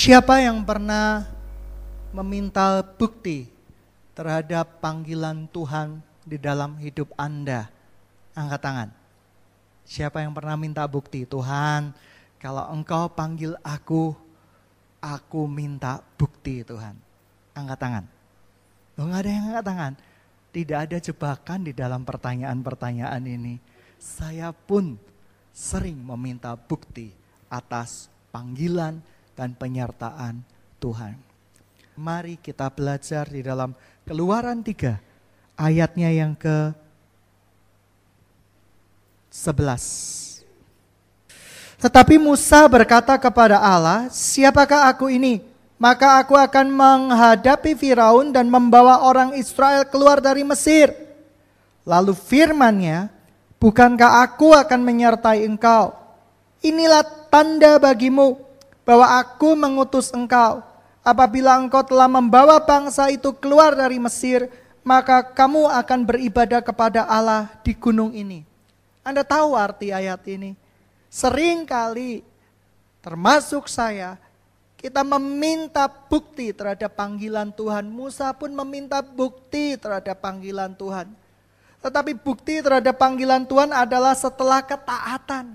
Siapa yang pernah meminta bukti terhadap panggilan Tuhan di dalam hidup Anda? Angkat tangan. Siapa yang pernah minta bukti? Tuhan, kalau engkau panggil aku, aku minta bukti Tuhan. Angkat tangan. Loh gak ada yang angkat tangan. Tidak ada jebakan di dalam pertanyaan-pertanyaan ini. Saya pun sering meminta bukti atas panggilan dan penyertaan Tuhan. Mari kita belajar di dalam keluaran 3 ayatnya yang ke 11. Tetapi Musa berkata kepada Allah, siapakah aku ini? Maka aku akan menghadapi Firaun dan membawa orang Israel keluar dari Mesir. Lalu firmannya, bukankah aku akan menyertai engkau? Inilah tanda bagimu, bahwa aku mengutus engkau. Apabila engkau telah membawa bangsa itu keluar dari Mesir, maka kamu akan beribadah kepada Allah di gunung ini. Anda tahu arti ayat ini. Seringkali, termasuk saya, kita meminta bukti terhadap panggilan Tuhan. Musa pun meminta bukti terhadap panggilan Tuhan. Tetapi bukti terhadap panggilan Tuhan adalah setelah ketaatan.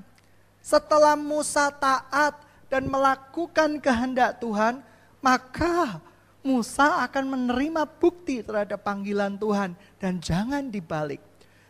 Setelah Musa taat, dan melakukan kehendak Tuhan, maka Musa akan menerima bukti terhadap panggilan Tuhan dan jangan dibalik.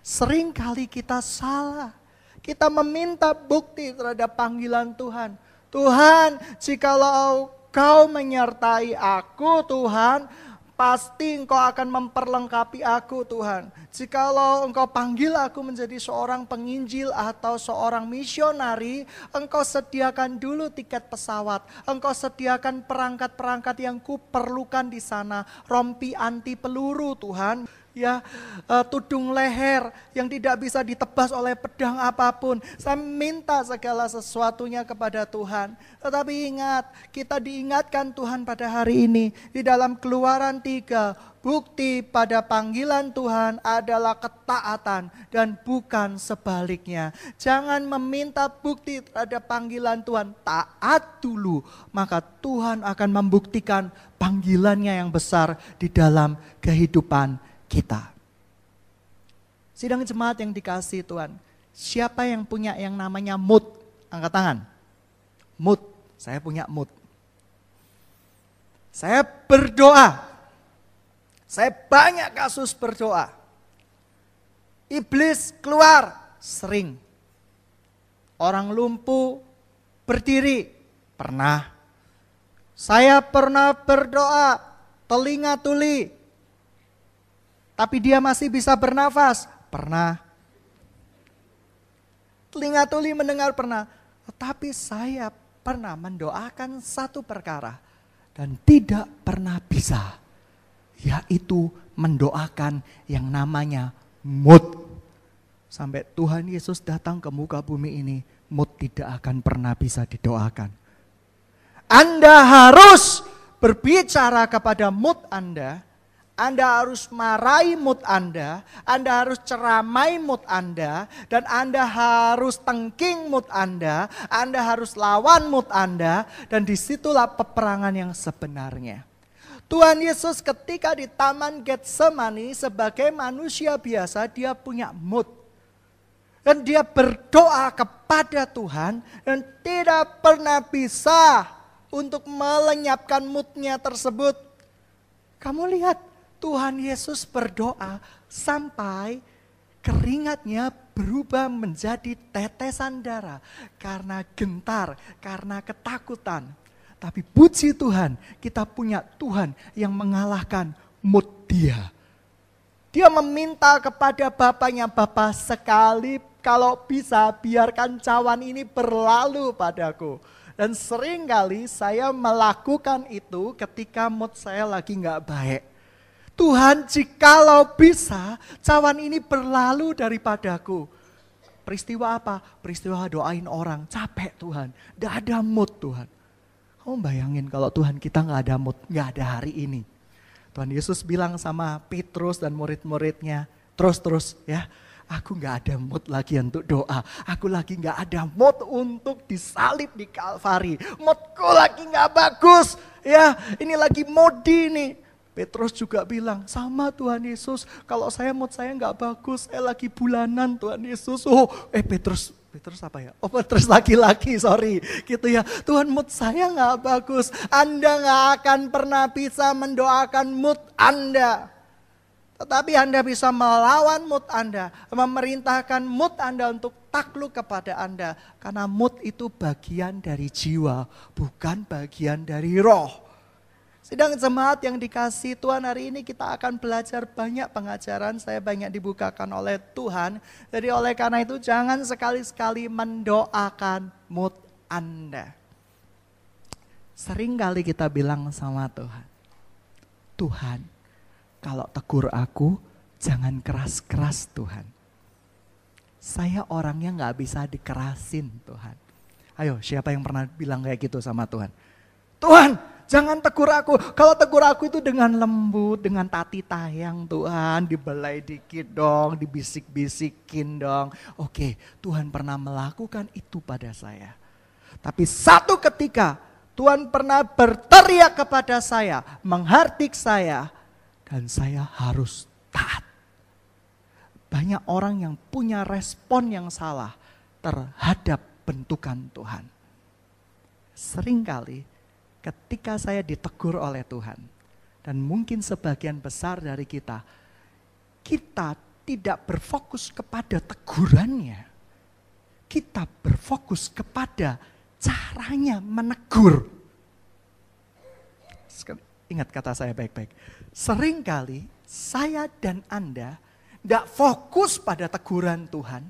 Seringkali kita salah. Kita meminta bukti terhadap panggilan Tuhan. Tuhan, jikalau kau menyertai aku Tuhan, Pasti engkau akan memperlengkapi aku Tuhan. Jikalau engkau panggil aku menjadi seorang penginjil atau seorang misionari, engkau sediakan dulu tiket pesawat. Engkau sediakan perangkat-perangkat yang kuperlukan di sana. Rompi anti peluru Tuhan ya eh, tudung leher yang tidak bisa ditebas oleh pedang apapun. Saya minta segala sesuatunya kepada Tuhan. Tetapi ingat, kita diingatkan Tuhan pada hari ini di dalam Keluaran tiga bukti pada panggilan Tuhan adalah ketaatan dan bukan sebaliknya. Jangan meminta bukti terhadap panggilan Tuhan, taat dulu, maka Tuhan akan membuktikan panggilannya yang besar di dalam kehidupan kita. Sidang jemaat yang dikasih Tuhan, siapa yang punya yang namanya mood? Angkat tangan. Mood, saya punya mood. Saya berdoa. Saya banyak kasus berdoa. Iblis keluar sering. Orang lumpuh berdiri pernah. Saya pernah berdoa telinga tuli tapi dia masih bisa bernafas? Pernah. Telinga tuli mendengar pernah. Tetapi saya pernah mendoakan satu perkara. Dan tidak pernah bisa. Yaitu mendoakan yang namanya mood. Sampai Tuhan Yesus datang ke muka bumi ini. Mood tidak akan pernah bisa didoakan. Anda harus berbicara kepada mood Anda anda harus marahi mood Anda, Anda harus ceramai mood Anda, dan Anda harus tengking mood Anda, Anda harus lawan mood Anda, dan disitulah peperangan yang sebenarnya. Tuhan Yesus ketika di Taman Getsemani sebagai manusia biasa dia punya mood. Dan dia berdoa kepada Tuhan dan tidak pernah bisa untuk melenyapkan moodnya tersebut. Kamu lihat, Tuhan Yesus berdoa sampai keringatnya berubah menjadi tetesan darah karena gentar, karena ketakutan. Tapi puji Tuhan, kita punya Tuhan yang mengalahkan mood dia. Dia meminta kepada bapaknya, Bapak sekali kalau bisa biarkan cawan ini berlalu padaku. Dan sering kali saya melakukan itu ketika mood saya lagi nggak baik. Tuhan jikalau bisa cawan ini berlalu daripadaku. Peristiwa apa? Peristiwa doain orang. Capek Tuhan. Tidak ada mood Tuhan. Kamu bayangin kalau Tuhan kita nggak ada mood, nggak ada hari ini. Tuhan Yesus bilang sama Petrus dan murid-muridnya, terus-terus ya, aku nggak ada mood lagi untuk doa. Aku lagi nggak ada mood untuk disalib di Kalvari. Moodku lagi nggak bagus. Ya, ini lagi modi nih. Petrus juga bilang, sama Tuhan Yesus, kalau saya mood saya nggak bagus, saya lagi bulanan Tuhan Yesus. Oh, eh Petrus, Petrus apa ya? Oh Petrus laki-laki, sorry. Gitu ya, Tuhan mood saya nggak bagus. Anda nggak akan pernah bisa mendoakan mood Anda. Tetapi Anda bisa melawan mood Anda, memerintahkan mood Anda untuk takluk kepada Anda. Karena mood itu bagian dari jiwa, bukan bagian dari roh. Sedang jemaat yang dikasih Tuhan hari ini kita akan belajar banyak pengajaran saya banyak dibukakan oleh Tuhan. Jadi oleh karena itu jangan sekali-sekali mendoakan mood Anda. Sering kali kita bilang sama Tuhan, Tuhan kalau tegur aku jangan keras-keras Tuhan. Saya orangnya nggak bisa dikerasin Tuhan. Ayo siapa yang pernah bilang kayak gitu sama Tuhan? Tuhan Jangan tegur aku. Kalau tegur aku itu dengan lembut, dengan tati tayang Tuhan. Dibelai dikit dong, dibisik-bisikin dong. Oke, Tuhan pernah melakukan itu pada saya. Tapi satu ketika Tuhan pernah berteriak kepada saya, menghardik saya. Dan saya harus taat. Banyak orang yang punya respon yang salah terhadap bentukan Tuhan. Seringkali ketika saya ditegur oleh Tuhan, dan mungkin sebagian besar dari kita, kita tidak berfokus kepada tegurannya, kita berfokus kepada caranya menegur. Ingat kata saya baik-baik. Seringkali saya dan Anda tidak fokus pada teguran Tuhan.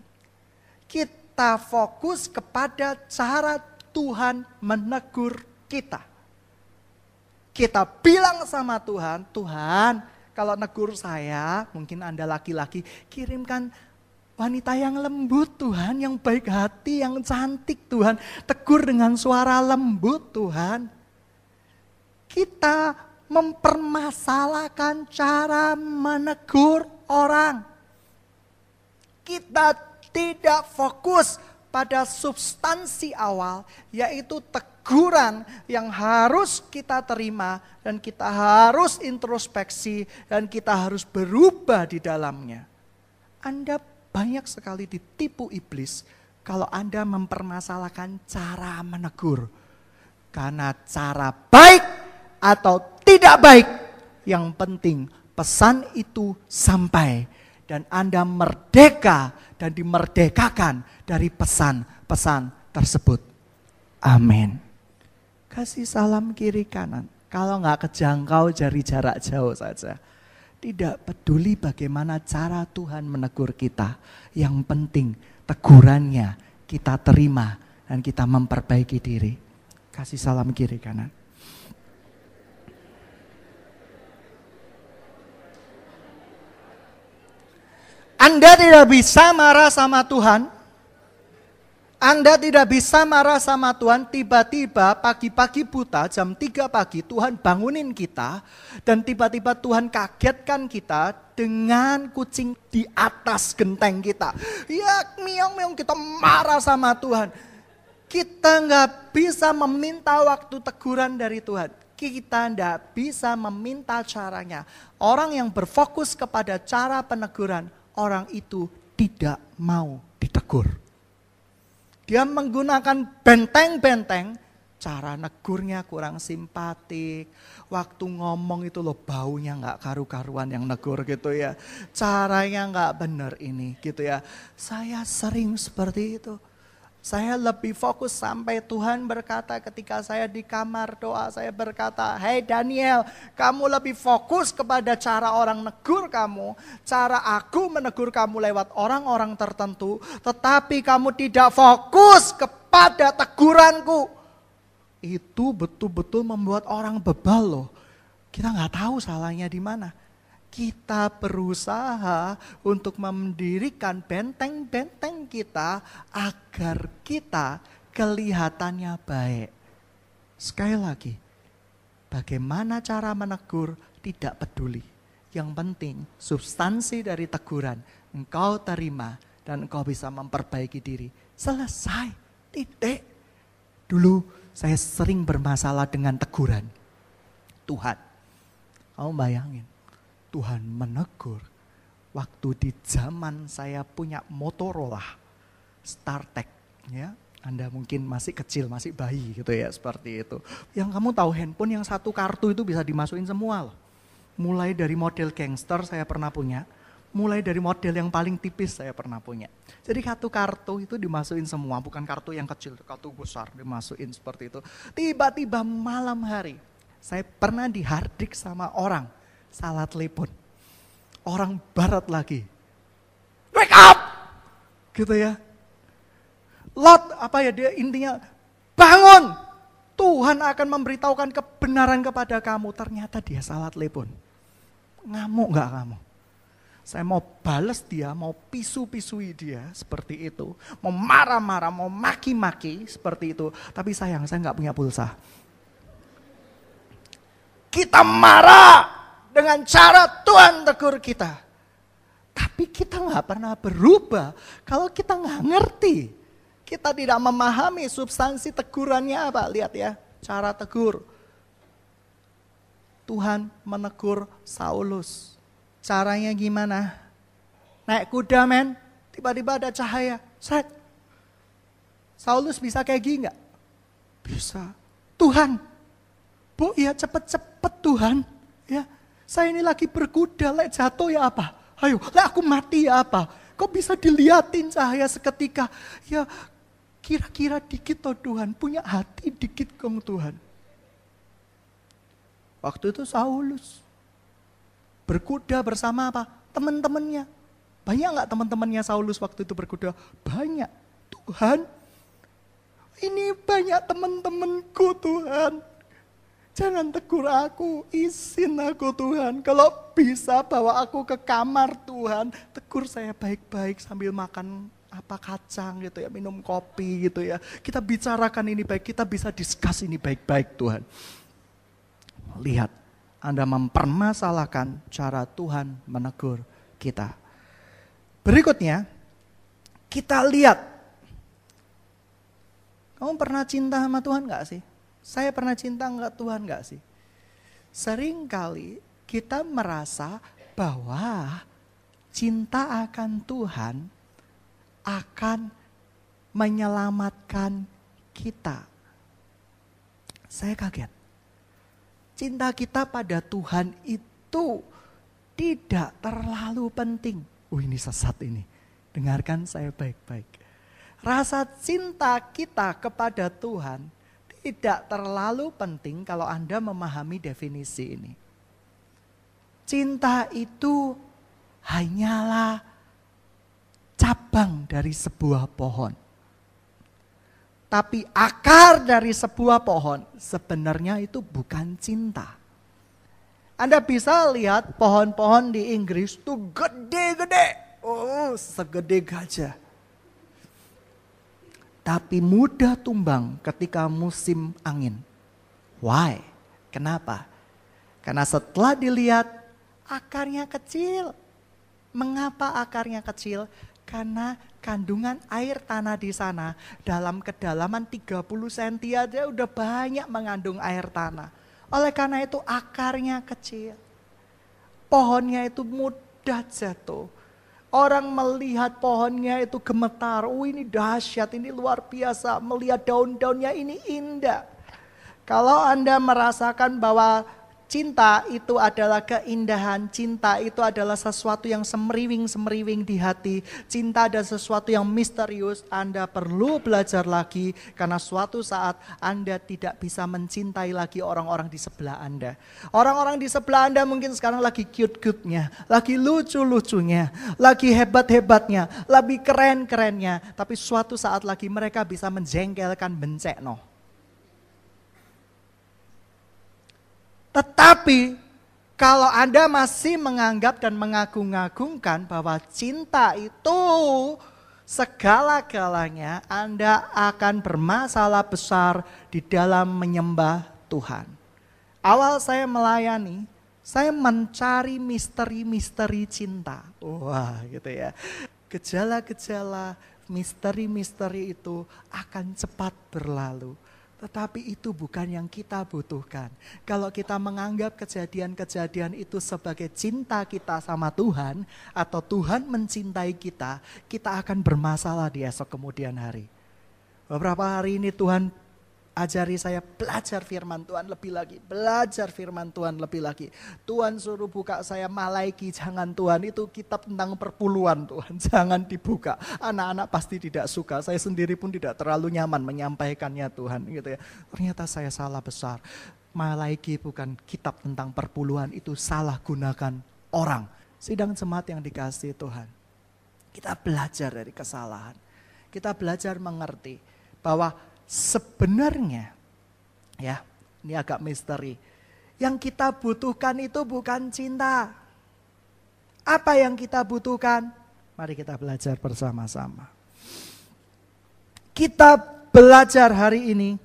Kita fokus kepada cara Tuhan menegur kita. Kita bilang sama Tuhan, Tuhan kalau negur saya, mungkin Anda laki-laki, kirimkan wanita yang lembut Tuhan, yang baik hati, yang cantik Tuhan. Tegur dengan suara lembut Tuhan. Kita mempermasalahkan cara menegur orang. Kita tidak fokus pada substansi awal, yaitu tegur teguran yang harus kita terima dan kita harus introspeksi dan kita harus berubah di dalamnya. Anda banyak sekali ditipu iblis kalau Anda mempermasalahkan cara menegur. Karena cara baik atau tidak baik yang penting pesan itu sampai dan Anda merdeka dan dimerdekakan dari pesan-pesan tersebut. Amin. Kasih salam kiri kanan. Kalau nggak kejangkau jari jarak jauh saja. Tidak peduli bagaimana cara Tuhan menegur kita. Yang penting tegurannya kita terima dan kita memperbaiki diri. Kasih salam kiri kanan. Anda tidak bisa marah sama Tuhan anda tidak bisa marah sama Tuhan, tiba-tiba pagi-pagi buta jam 3 pagi Tuhan bangunin kita dan tiba-tiba Tuhan kagetkan kita dengan kucing di atas genteng kita. Ya miong-miong kita marah sama Tuhan. Kita nggak bisa meminta waktu teguran dari Tuhan kita tidak bisa meminta caranya. Orang yang berfokus kepada cara peneguran, orang itu tidak mau ditegur. Dia menggunakan benteng-benteng, cara negurnya kurang simpatik. Waktu ngomong itu loh baunya nggak karu-karuan yang negur gitu ya. Caranya nggak benar ini gitu ya. Saya sering seperti itu. Saya lebih fokus sampai Tuhan berkata ketika saya di kamar doa, saya berkata, Hei Daniel, kamu lebih fokus kepada cara orang negur kamu, cara aku menegur kamu lewat orang-orang tertentu, tetapi kamu tidak fokus kepada teguranku. Itu betul-betul membuat orang bebal loh. Kita nggak tahu salahnya di mana kita berusaha untuk mendirikan benteng-benteng kita agar kita kelihatannya baik. Sekali lagi, bagaimana cara menegur tidak peduli. Yang penting substansi dari teguran engkau terima dan engkau bisa memperbaiki diri. Selesai, titik. Dulu saya sering bermasalah dengan teguran. Tuhan, kamu bayangin Tuhan menegur waktu di zaman saya punya Motorola StarTech ya. Anda mungkin masih kecil, masih bayi gitu ya, seperti itu. Yang kamu tahu handphone yang satu kartu itu bisa dimasukin semua loh. Mulai dari model gangster saya pernah punya, mulai dari model yang paling tipis saya pernah punya. Jadi kartu kartu itu dimasukin semua, bukan kartu yang kecil, kartu besar dimasukin seperti itu. Tiba-tiba malam hari, saya pernah dihardik sama orang salah telepon. Orang barat lagi. Wake up! Gitu ya. Lot apa ya dia intinya bangun. Tuhan akan memberitahukan kebenaran kepada kamu. Ternyata dia salah telepon. Ngamuk gak kamu? Saya mau bales dia, mau pisu-pisui dia seperti itu. Mau marah-marah, mau maki-maki seperti itu. Tapi sayang, saya nggak punya pulsa. Kita marah, dengan cara Tuhan tegur kita. Tapi kita nggak pernah berubah kalau kita nggak ngerti. Kita tidak memahami substansi tegurannya apa. Lihat ya, cara tegur. Tuhan menegur Saulus. Caranya gimana? Naik kuda men, tiba-tiba ada cahaya. Set. Saulus bisa kayak gini nggak? Bisa. Tuhan, bu ya cepet-cepet Tuhan. Ya, saya ini lagi berkuda, lek jatuh ya apa? Ayo, lek aku mati ya apa? Kok bisa diliatin cahaya seketika? Ya kira-kira dikit toh Tuhan, punya hati dikit kong Tuhan. Waktu itu Saulus berkuda bersama apa? Teman-temannya. Banyak nggak teman-temannya Saulus waktu itu berkuda? Banyak. Tuhan, ini banyak teman-temanku Tuhan. Jangan tegur aku, izin aku Tuhan. Kalau bisa bawa aku ke kamar Tuhan, tegur saya baik-baik sambil makan apa kacang gitu ya, minum kopi gitu ya. Kita bicarakan ini baik, kita bisa diskus ini baik-baik Tuhan. Lihat, Anda mempermasalahkan cara Tuhan menegur kita. Berikutnya, kita lihat. Kamu pernah cinta sama Tuhan gak sih? Saya pernah cinta enggak Tuhan enggak sih? Sering kali kita merasa bahwa cinta akan Tuhan akan menyelamatkan kita. Saya kaget. Cinta kita pada Tuhan itu tidak terlalu penting. Oh ini sesat ini. Dengarkan saya baik-baik. Rasa cinta kita kepada Tuhan tidak terlalu penting kalau Anda memahami definisi ini. Cinta itu hanyalah cabang dari sebuah pohon. Tapi akar dari sebuah pohon sebenarnya itu bukan cinta. Anda bisa lihat pohon-pohon di Inggris itu gede-gede. Oh, segede gajah tapi mudah tumbang ketika musim angin. Why? Kenapa? Karena setelah dilihat akarnya kecil. Mengapa akarnya kecil? Karena kandungan air tanah di sana dalam kedalaman 30 cm aja udah banyak mengandung air tanah. Oleh karena itu akarnya kecil. Pohonnya itu mudah jatuh Orang melihat pohonnya itu gemetar. Oh ini dahsyat, ini luar biasa. Melihat daun-daunnya ini indah. Kalau Anda merasakan bahwa Cinta itu adalah keindahan, cinta itu adalah sesuatu yang semeriwing-semeriwing di hati. Cinta ada sesuatu yang misterius, Anda perlu belajar lagi karena suatu saat Anda tidak bisa mencintai lagi orang-orang di sebelah Anda. Orang-orang di sebelah Anda mungkin sekarang lagi cute cute lagi lucu-lucunya, lagi hebat-hebatnya, lebih keren-kerennya. Tapi suatu saat lagi mereka bisa menjengkelkan bencek noh. Tetapi kalau Anda masih menganggap dan mengagung-agungkan bahwa cinta itu segala-galanya, Anda akan bermasalah besar di dalam menyembah Tuhan. Awal saya melayani, saya mencari misteri-misteri cinta. Wah, gitu ya. Gejala-gejala misteri-misteri itu akan cepat berlalu tetapi itu bukan yang kita butuhkan. Kalau kita menganggap kejadian-kejadian itu sebagai cinta kita sama Tuhan atau Tuhan mencintai kita, kita akan bermasalah di esok kemudian hari. Beberapa hari ini Tuhan Ajari saya belajar firman Tuhan lebih lagi, belajar firman Tuhan lebih lagi. Tuhan suruh buka saya malaiki, jangan Tuhan itu kitab tentang perpuluhan Tuhan, jangan dibuka. Anak-anak pasti tidak suka, saya sendiri pun tidak terlalu nyaman menyampaikannya Tuhan gitu ya. Ternyata saya salah besar. Malaiki bukan kitab tentang perpuluhan itu salah gunakan orang. Sidang jemaat yang dikasih Tuhan. Kita belajar dari kesalahan. Kita belajar mengerti bahwa sebenarnya ya, ini agak misteri. Yang kita butuhkan itu bukan cinta. Apa yang kita butuhkan? Mari kita belajar bersama-sama. Kita belajar hari ini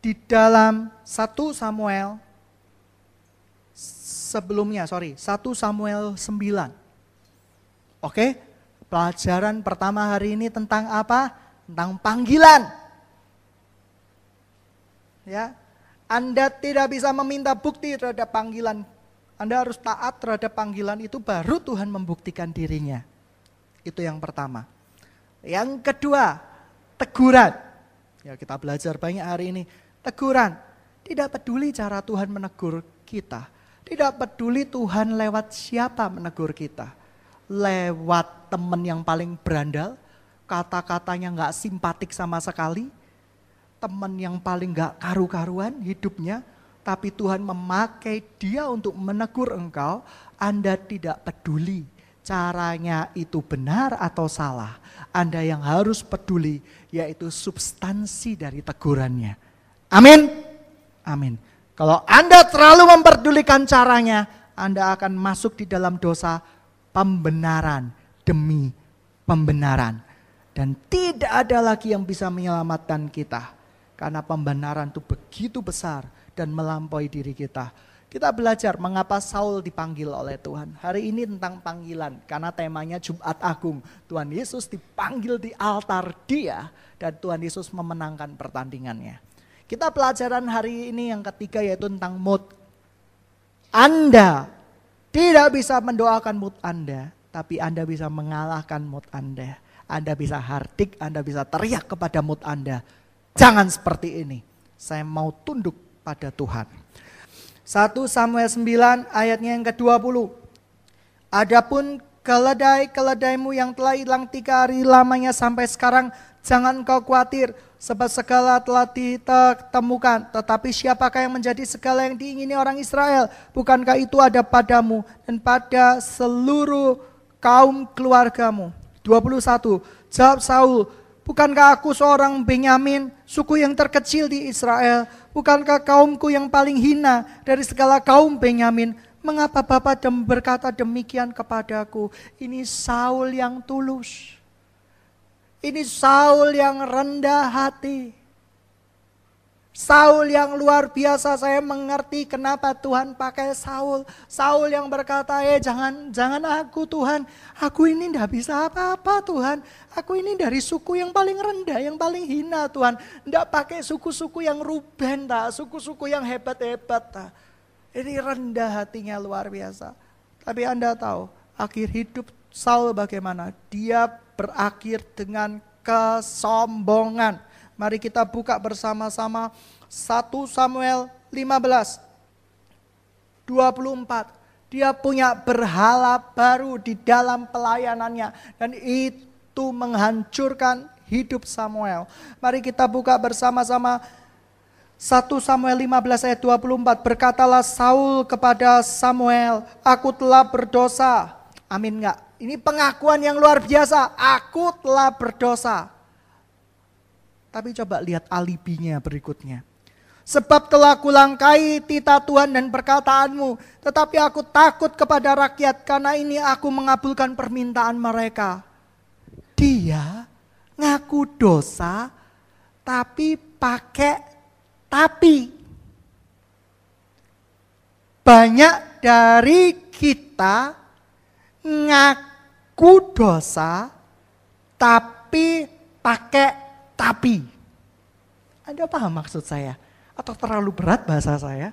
di dalam satu Samuel sebelumnya, sorry, satu Samuel 9. Oke, pelajaran pertama hari ini tentang apa? Tentang panggilan ya. Anda tidak bisa meminta bukti terhadap panggilan. Anda harus taat terhadap panggilan itu baru Tuhan membuktikan dirinya. Itu yang pertama. Yang kedua, teguran. Ya, kita belajar banyak hari ini. Teguran. Tidak peduli cara Tuhan menegur kita. Tidak peduli Tuhan lewat siapa menegur kita. Lewat teman yang paling berandal, kata-katanya nggak simpatik sama sekali, teman yang paling gak karu-karuan hidupnya, tapi Tuhan memakai dia untuk menegur engkau, Anda tidak peduli caranya itu benar atau salah. Anda yang harus peduli yaitu substansi dari tegurannya. Amin. Amin. Kalau Anda terlalu memperdulikan caranya, Anda akan masuk di dalam dosa pembenaran demi pembenaran. Dan tidak ada lagi yang bisa menyelamatkan kita karena pembenaran itu begitu besar dan melampaui diri kita. Kita belajar mengapa Saul dipanggil oleh Tuhan. Hari ini tentang panggilan karena temanya Jumat Agung. Tuhan Yesus dipanggil di altar dia dan Tuhan Yesus memenangkan pertandingannya. Kita pelajaran hari ini yang ketiga yaitu tentang mood. Anda tidak bisa mendoakan mood Anda, tapi Anda bisa mengalahkan mood Anda. Anda bisa hardik, Anda bisa teriak kepada mood Anda Jangan seperti ini. Saya mau tunduk pada Tuhan. 1 Samuel 9 ayatnya yang ke-20. Adapun keledai-keledaimu yang telah hilang tiga hari lamanya sampai sekarang, jangan kau khawatir, sebab segala telah ditemukan. Tetapi siapakah yang menjadi segala yang diingini orang Israel? Bukankah itu ada padamu dan pada seluruh kaum keluargamu? 21. Jawab Saul, Bukankah aku seorang Benyamin, suku yang terkecil di Israel? Bukankah kaumku yang paling hina dari segala kaum Benyamin? Mengapa Bapak dem berkata demikian kepadaku? Ini Saul yang tulus. Ini Saul yang rendah hati. Saul yang luar biasa saya mengerti kenapa Tuhan pakai Saul. Saul yang berkata, "Eh, jangan jangan aku Tuhan. Aku ini tidak bisa apa-apa Tuhan. Aku ini dari suku yang paling rendah, yang paling hina Tuhan. Tidak pakai suku-suku yang Ruben tak, suku-suku yang hebat-hebat tak. Ini rendah hatinya luar biasa. Tapi Anda tahu, akhir hidup Saul bagaimana? Dia berakhir dengan kesombongan Mari kita buka bersama-sama 1 Samuel 15 24. Dia punya berhala baru di dalam pelayanannya dan itu menghancurkan hidup Samuel. Mari kita buka bersama-sama 1 Samuel 15 ayat 24 berkatalah Saul kepada Samuel, aku telah berdosa. Amin enggak? Ini pengakuan yang luar biasa. Aku telah berdosa. Tapi coba lihat alibinya berikutnya. Sebab telah kulangkai tita Tuhan dan perkataanmu, tetapi aku takut kepada rakyat karena ini aku mengabulkan permintaan mereka. Dia ngaku dosa, tapi pakai tapi. Banyak dari kita ngaku dosa, tapi pakai tapi. Anda paham maksud saya? Atau terlalu berat bahasa saya?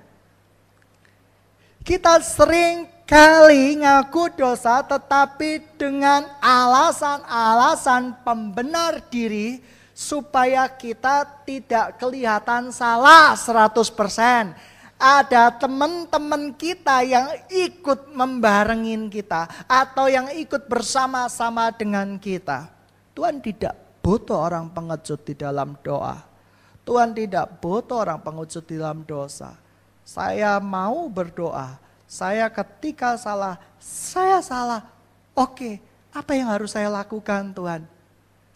Kita sering kali ngaku dosa tetapi dengan alasan-alasan pembenar diri supaya kita tidak kelihatan salah 100% ada teman-teman kita yang ikut membarengin kita atau yang ikut bersama-sama dengan kita. Tuhan tidak butuh orang pengecut di dalam doa. Tuhan tidak butuh orang pengecut di dalam dosa. Saya mau berdoa. Saya ketika salah, saya salah. Oke, apa yang harus saya lakukan Tuhan?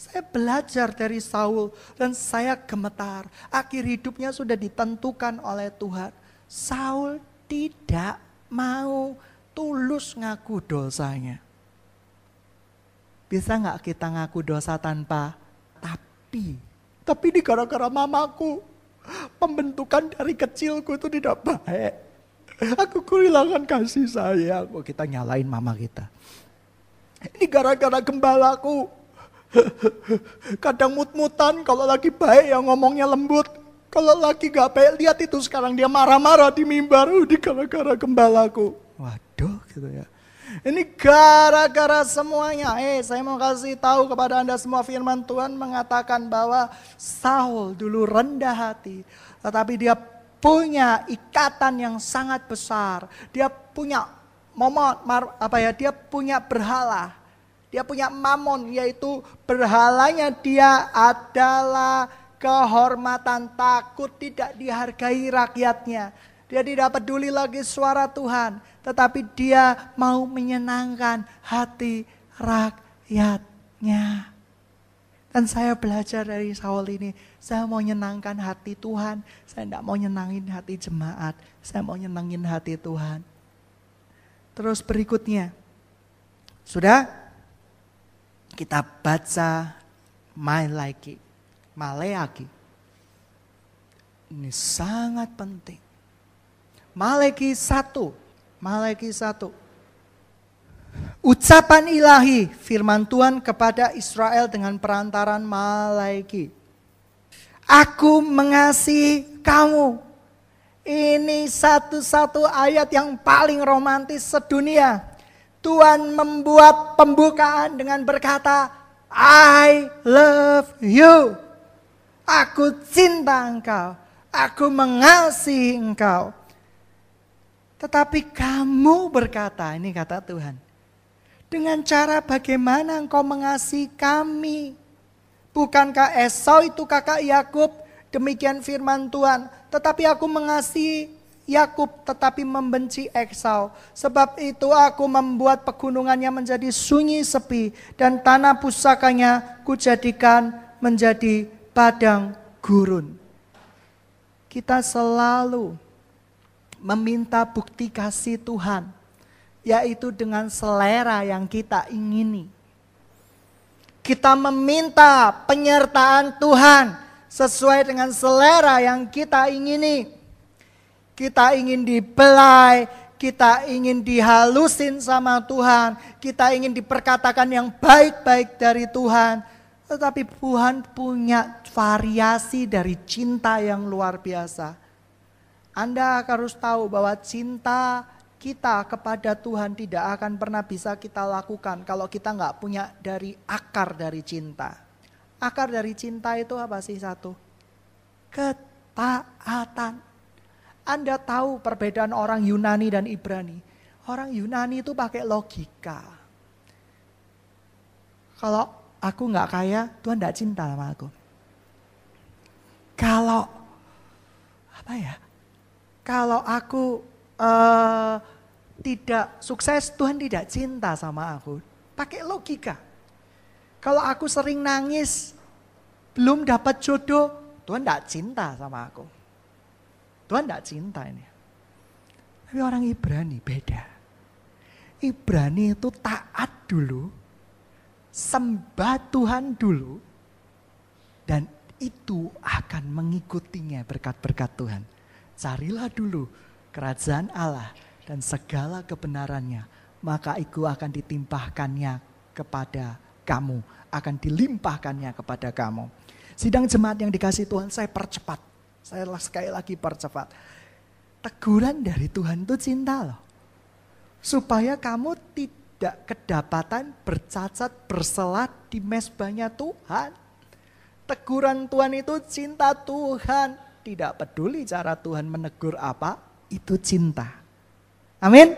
Saya belajar dari Saul dan saya gemetar. Akhir hidupnya sudah ditentukan oleh Tuhan. Saul tidak mau tulus ngaku dosanya. Bisa nggak kita ngaku dosa tanpa api. Tapi ini gara-gara mamaku. Pembentukan dari kecilku itu tidak baik. Aku kehilangan kasih sayang. Oh, kita nyalain mama kita. Ini gara-gara gembalaku. Kadang mut-mutan kalau lagi baik yang ngomongnya lembut. Kalau lagi gak baik, lihat itu sekarang dia marah-marah di mimbar. Oh, ini gara-gara gembalaku. Waduh gitu ya. Ini gara-gara semuanya. Eh, saya mau kasih tahu kepada Anda semua firman Tuhan mengatakan bahwa Saul dulu rendah hati, tetapi dia punya ikatan yang sangat besar. Dia punya momot apa ya? Dia punya berhala. Dia punya mamon yaitu berhalanya dia adalah kehormatan takut tidak dihargai rakyatnya. Dia tidak peduli lagi suara Tuhan. Tetapi dia mau menyenangkan hati rakyatnya. Dan saya belajar dari Saul ini, saya mau menyenangkan hati Tuhan, saya tidak mau nyenangin hati jemaat, saya mau nyenangin hati Tuhan. Terus berikutnya, sudah kita baca Malaki, Maleaki. Ini sangat penting. Maleki 1. Maleki 1. Ucapan ilahi firman Tuhan kepada Israel dengan perantaran malaiki. Aku mengasihi kamu. Ini satu-satu ayat yang paling romantis sedunia. Tuhan membuat pembukaan dengan berkata, I love you. Aku cinta engkau. Aku mengasihi engkau. Tetapi kamu berkata, ini kata Tuhan. Dengan cara bagaimana engkau mengasihi kami. Bukankah Esau itu kakak Yakub? Demikian firman Tuhan. Tetapi aku mengasihi Yakub tetapi membenci Esau. Sebab itu aku membuat pegunungannya menjadi sunyi sepi dan tanah pusakanya kujadikan menjadi padang gurun. Kita selalu meminta bukti kasih Tuhan, yaitu dengan selera yang kita ingini. Kita meminta penyertaan Tuhan sesuai dengan selera yang kita ingini. Kita ingin dibelai, kita ingin dihalusin sama Tuhan, kita ingin diperkatakan yang baik-baik dari Tuhan. Tetapi Tuhan punya variasi dari cinta yang luar biasa anda harus tahu bahwa cinta kita kepada Tuhan tidak akan pernah bisa kita lakukan kalau kita nggak punya dari akar dari cinta. Akar dari cinta itu apa sih satu? Ketaatan. Anda tahu perbedaan orang Yunani dan Ibrani. Orang Yunani itu pakai logika. Kalau aku nggak kaya, Tuhan nggak cinta sama aku. Kalau apa ya? kalau aku uh, tidak sukses, Tuhan tidak cinta sama aku. Pakai logika. Kalau aku sering nangis, belum dapat jodoh, Tuhan tidak cinta sama aku. Tuhan tidak cinta ini. Tapi orang Ibrani beda. Ibrani itu taat dulu, sembah Tuhan dulu, dan itu akan mengikutinya berkat-berkat Tuhan. Carilah dulu kerajaan Allah dan segala kebenarannya, maka itu akan ditimpahkannya kepada kamu, akan dilimpahkannya kepada kamu. Sidang jemaat yang dikasih Tuhan, saya percepat. Saya sekali lagi percepat. Teguran dari Tuhan itu cinta loh. Supaya kamu tidak kedapatan bercacat, berselat di mesbahnya Tuhan. Teguran Tuhan itu cinta Tuhan tidak peduli cara Tuhan menegur apa, itu cinta. Amin.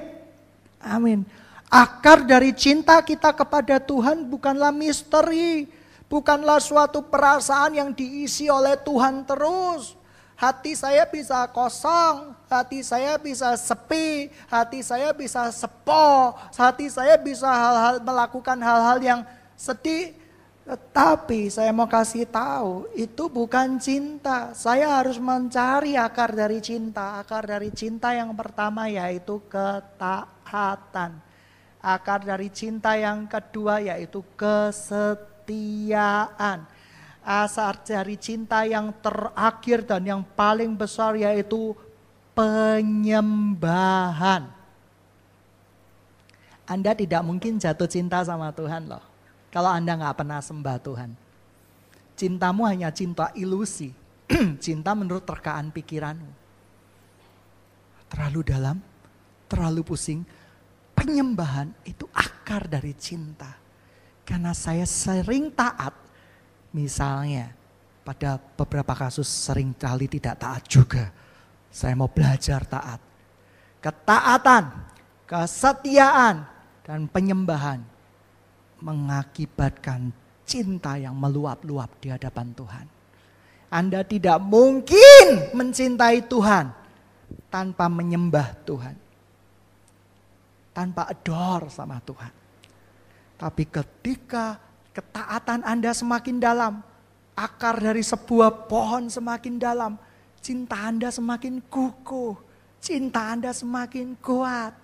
Amin. Akar dari cinta kita kepada Tuhan bukanlah misteri, bukanlah suatu perasaan yang diisi oleh Tuhan terus. Hati saya bisa kosong, hati saya bisa sepi, hati saya bisa sepo, hati saya bisa hal-hal melakukan hal-hal yang sedih, tetapi saya mau kasih tahu, itu bukan cinta. Saya harus mencari akar dari cinta. Akar dari cinta yang pertama yaitu ketaatan. Akar dari cinta yang kedua yaitu kesetiaan. Asar dari cinta yang terakhir dan yang paling besar yaitu penyembahan. Anda tidak mungkin jatuh cinta sama Tuhan loh kalau Anda nggak pernah sembah Tuhan. Cintamu hanya cinta ilusi, cinta menurut terkaan pikiranmu. Terlalu dalam, terlalu pusing. Penyembahan itu akar dari cinta. Karena saya sering taat, misalnya pada beberapa kasus sering kali tidak taat juga. Saya mau belajar taat. Ketaatan, kesetiaan, dan penyembahan mengakibatkan cinta yang meluap-luap di hadapan Tuhan. Anda tidak mungkin mencintai Tuhan tanpa menyembah Tuhan. Tanpa adore sama Tuhan. Tapi ketika ketaatan Anda semakin dalam, akar dari sebuah pohon semakin dalam, cinta Anda semakin kukuh, cinta Anda semakin kuat.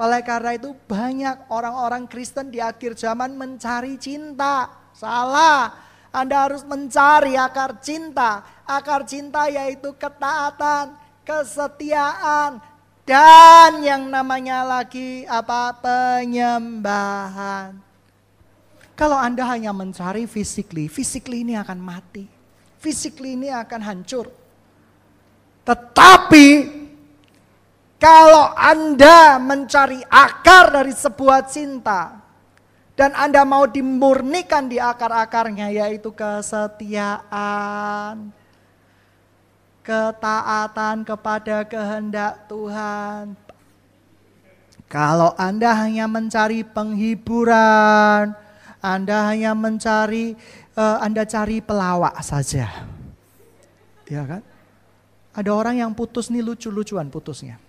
Oleh karena itu banyak orang-orang Kristen di akhir zaman mencari cinta. Salah. Anda harus mencari akar cinta. Akar cinta yaitu ketaatan, kesetiaan, dan yang namanya lagi apa penyembahan. Kalau Anda hanya mencari physically, physically ini akan mati. Physically ini akan hancur. Tetapi kalau Anda mencari akar dari sebuah cinta dan Anda mau dimurnikan di akar-akarnya yaitu kesetiaan, ketaatan kepada kehendak Tuhan. Kalau Anda hanya mencari penghiburan, Anda hanya mencari uh, Anda cari pelawak saja. Ya kan? Ada orang yang putus nih lucu-lucuan putusnya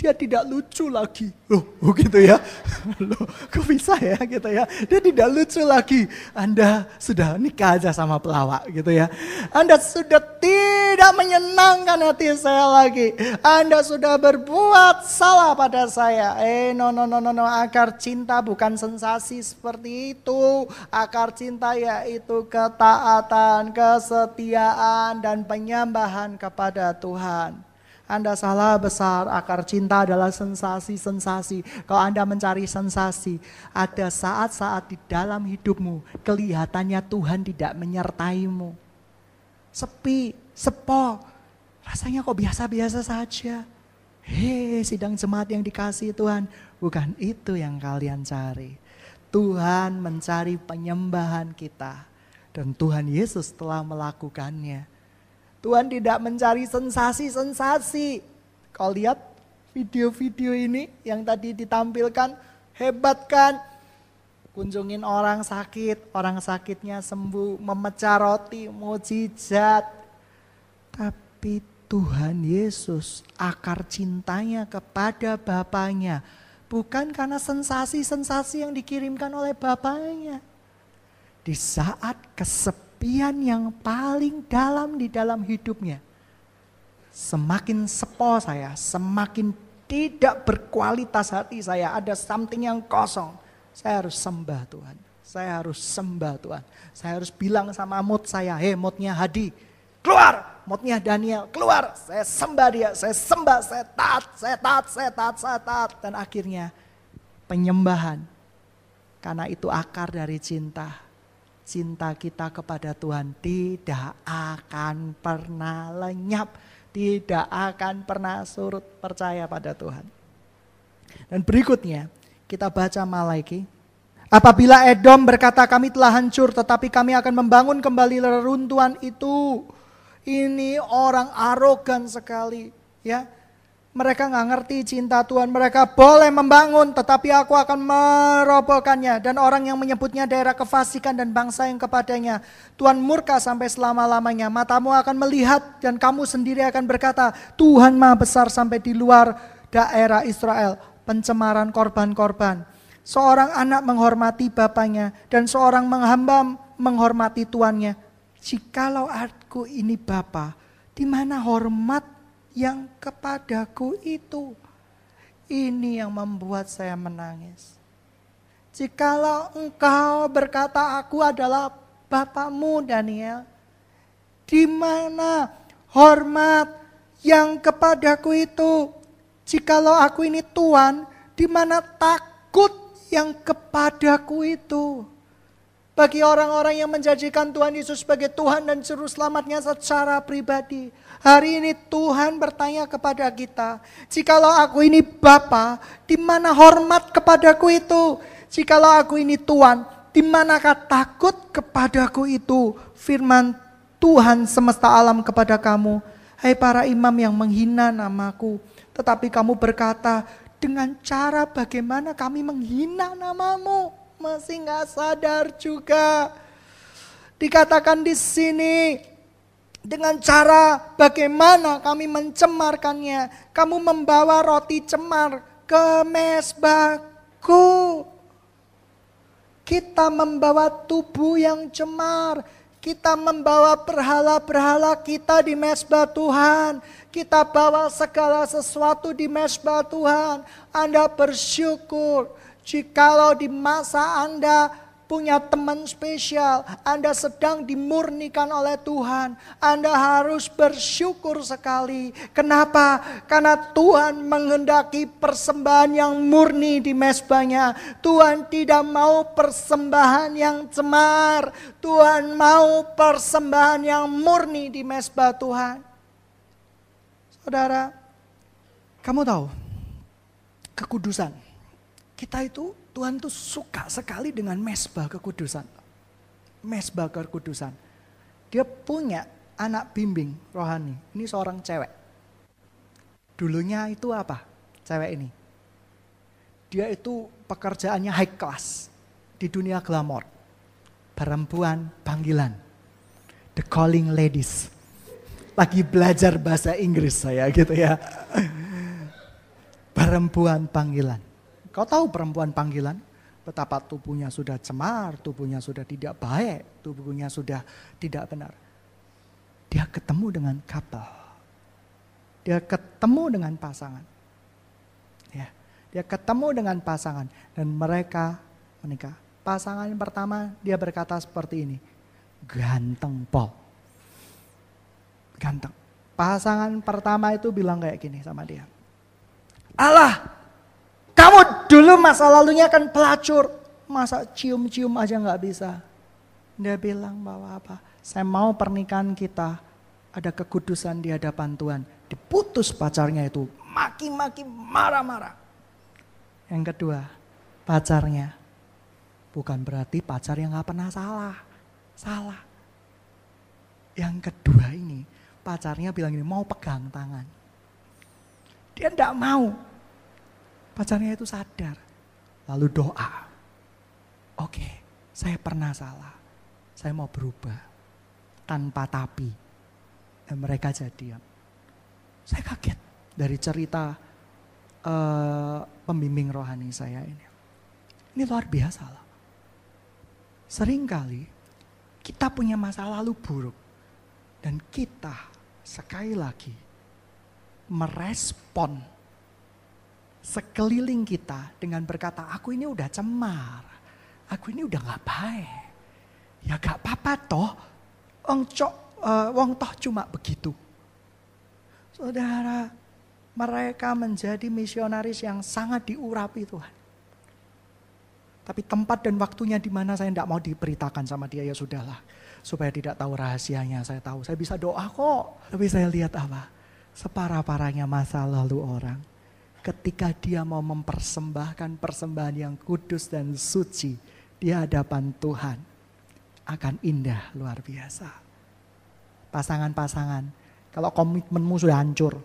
dia tidak lucu lagi. Loh, oh, gitu ya. Loh, kok bisa ya gitu ya. Dia tidak lucu lagi. Anda sudah nikah aja sama pelawak gitu ya. Anda sudah tidak menyenangkan hati saya lagi. Anda sudah berbuat salah pada saya. Eh, no, no, no, no, no. Akar cinta bukan sensasi seperti itu. Akar cinta yaitu ketaatan, kesetiaan, dan penyembahan kepada Tuhan. Anda salah besar, akar cinta adalah sensasi-sensasi. Kalau Anda mencari sensasi, ada saat-saat di dalam hidupmu, kelihatannya Tuhan tidak menyertaimu. Sepi, sepo, rasanya kok biasa-biasa saja. Hei sidang jemaat yang dikasih Tuhan, bukan itu yang kalian cari. Tuhan mencari penyembahan kita. Dan Tuhan Yesus telah melakukannya Tuhan tidak mencari sensasi-sensasi. Kau lihat video-video ini yang tadi ditampilkan, hebat kan? Kunjungin orang sakit, orang sakitnya sembuh, memecah roti, mujizat. Tapi Tuhan Yesus akar cintanya kepada Bapaknya. Bukan karena sensasi-sensasi yang dikirimkan oleh Bapaknya. Di saat kesepian kesepian yang paling dalam di dalam hidupnya. Semakin sepo saya, semakin tidak berkualitas hati saya. Ada something yang kosong. Saya harus sembah Tuhan. Saya harus sembah Tuhan. Saya harus bilang sama mood saya, hei moodnya Hadi, keluar. Moodnya Daniel, keluar. Saya sembah dia, saya sembah, saya taat, saya taat, saya taat, saya taat. Dan akhirnya penyembahan. Karena itu akar dari cinta cinta kita kepada Tuhan tidak akan pernah lenyap, tidak akan pernah surut percaya pada Tuhan. Dan berikutnya kita baca Malaiki. Apabila Edom berkata kami telah hancur tetapi kami akan membangun kembali reruntuhan itu. Ini orang arogan sekali ya. Mereka nggak ngerti cinta Tuhan. Mereka boleh membangun, tetapi aku akan merobohkannya. Dan orang yang menyebutnya daerah kefasikan dan bangsa yang kepadanya. Tuhan murka sampai selama-lamanya. Matamu akan melihat dan kamu sendiri akan berkata, Tuhan maha besar sampai di luar daerah Israel. Pencemaran korban-korban. Seorang anak menghormati bapaknya dan seorang menghamba menghormati tuannya. Jikalau aku ini bapak, di mana hormat yang kepadaku itu. Ini yang membuat saya menangis. Jikalau engkau berkata aku adalah bapamu Daniel, di mana hormat yang kepadaku itu? Jikalau aku ini tuan, di mana takut yang kepadaku itu? Bagi orang-orang yang menjanjikan Tuhan Yesus sebagai Tuhan dan Juru Selamatnya secara pribadi, Hari ini Tuhan bertanya kepada kita, jikalau aku ini Bapa, di mana hormat kepadaku itu? Jikalau aku ini Tuhan, di manakah takut kepadaku itu? Firman Tuhan semesta alam kepada kamu. Hai hey para imam yang menghina namaku, tetapi kamu berkata, dengan cara bagaimana kami menghina namamu, masih nggak sadar juga. Dikatakan di sini, dengan cara bagaimana kami mencemarkannya. Kamu membawa roti cemar ke mesbahku. Kita membawa tubuh yang cemar. Kita membawa berhala-berhala kita di mesbah Tuhan. Kita bawa segala sesuatu di mesbah Tuhan. Anda bersyukur jikalau di masa Anda punya teman spesial. Anda sedang dimurnikan oleh Tuhan. Anda harus bersyukur sekali. Kenapa? Karena Tuhan menghendaki persembahan yang murni di mesbahnya. Tuhan tidak mau persembahan yang cemar. Tuhan mau persembahan yang murni di mesbah Tuhan. Saudara, kamu tahu kekudusan. Kita itu Tuhan tuh suka sekali dengan mesbah kekudusan. Mesbah kekudusan. Dia punya anak bimbing rohani. Ini seorang cewek. Dulunya itu apa? Cewek ini. Dia itu pekerjaannya high class di dunia glamor. Perempuan panggilan. The calling ladies. Lagi belajar bahasa Inggris saya gitu ya. Perempuan panggilan Kau tahu perempuan panggilan? Betapa tubuhnya sudah cemar, tubuhnya sudah tidak baik, tubuhnya sudah tidak benar. Dia ketemu dengan kapal. Dia ketemu dengan pasangan. Ya, dia ketemu dengan pasangan dan mereka menikah. Pasangan yang pertama dia berkata seperti ini. Ganteng, Paul. Ganteng. Pasangan pertama itu bilang kayak gini sama dia. Allah kamu dulu masa lalunya kan pelacur. Masa cium-cium aja nggak bisa. Dia bilang bahwa apa? Saya mau pernikahan kita ada kekudusan di hadapan Tuhan. Diputus pacarnya itu maki-maki marah-marah. Yang kedua, pacarnya. Bukan berarti pacar yang nggak pernah salah. Salah. Yang kedua ini, pacarnya bilang ini mau pegang tangan. Dia enggak mau Pacarnya itu sadar. Lalu doa. Oke, saya pernah salah. Saya mau berubah. Tanpa tapi. Dan eh, mereka jadi Saya kaget dari cerita uh, pembimbing rohani saya ini. Ini luar biasa lah. Seringkali kita punya masa lalu buruk. Dan kita sekali lagi merespon sekeliling kita dengan berkata, aku ini udah cemar, aku ini udah nggak baik. Ya gak apa-apa toh, wong, cok, uh, wong toh cuma begitu. Saudara, mereka menjadi misionaris yang sangat diurapi Tuhan. Tapi tempat dan waktunya di mana saya tidak mau diberitakan sama dia ya sudahlah. Supaya tidak tahu rahasianya, saya tahu. Saya bisa doa kok. Tapi saya lihat apa? Separah-parahnya masa lalu orang ketika dia mau mempersembahkan persembahan yang kudus dan suci di hadapan Tuhan akan indah luar biasa. Pasangan-pasangan, kalau komitmenmu sudah hancur,